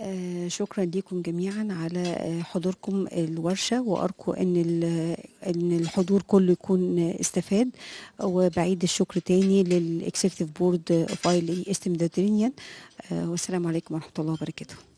آه، شكرا لكم جميعا على آه، حضوركم الورشة وأرجو أن أن الحضور كله يكون استفاد وبعيد الشكر تاني للإكسكتيف بورد أوف استمدادرينيان والسلام عليكم ورحمة الله وبركاته